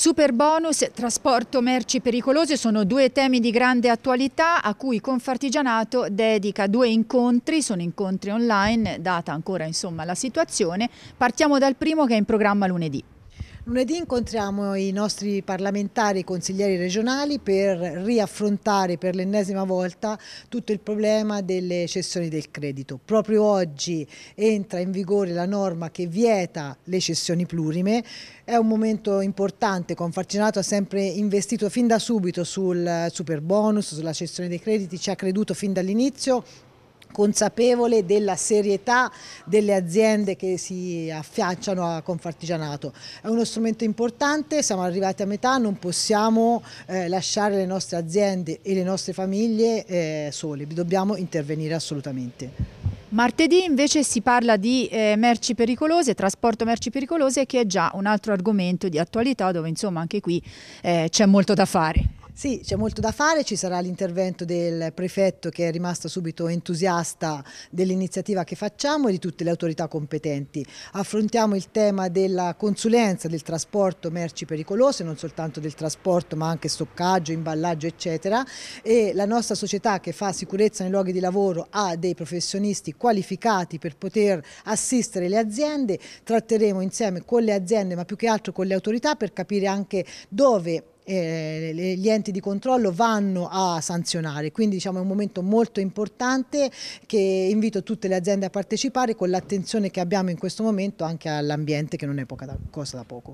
Superbonus e trasporto merci pericolose sono due temi di grande attualità a cui Confartigianato dedica due incontri, sono incontri online, data ancora insomma, la situazione. Partiamo dal primo che è in programma lunedì. Lunedì incontriamo i nostri parlamentari e consiglieri regionali per riaffrontare per l'ennesima volta tutto il problema delle cessioni del credito. Proprio oggi entra in vigore la norma che vieta le cessioni plurime. È un momento importante, Confarcinato ha sempre investito fin da subito sul super bonus, sulla cessione dei crediti, ci ha creduto fin dall'inizio consapevole della serietà delle aziende che si affianciano a Confartigianato. È uno strumento importante, siamo arrivati a metà, non possiamo eh, lasciare le nostre aziende e le nostre famiglie eh, sole, dobbiamo intervenire assolutamente. Martedì invece si parla di eh, merci pericolose, trasporto merci pericolose che è già un altro argomento di attualità dove insomma anche qui eh, c'è molto da fare. Sì, c'è molto da fare, ci sarà l'intervento del prefetto che è rimasto subito entusiasta dell'iniziativa che facciamo e di tutte le autorità competenti. Affrontiamo il tema della consulenza del trasporto merci pericolose, non soltanto del trasporto ma anche stoccaggio, imballaggio eccetera e la nostra società che fa sicurezza nei luoghi di lavoro ha dei professionisti qualificati per poter assistere le aziende, tratteremo insieme con le aziende ma più che altro con le autorità per capire anche dove eh, gli enti di controllo vanno a sanzionare. Quindi diciamo, è un momento molto importante che invito tutte le aziende a partecipare con l'attenzione che abbiamo in questo momento anche all'ambiente che non è poca da, cosa da poco.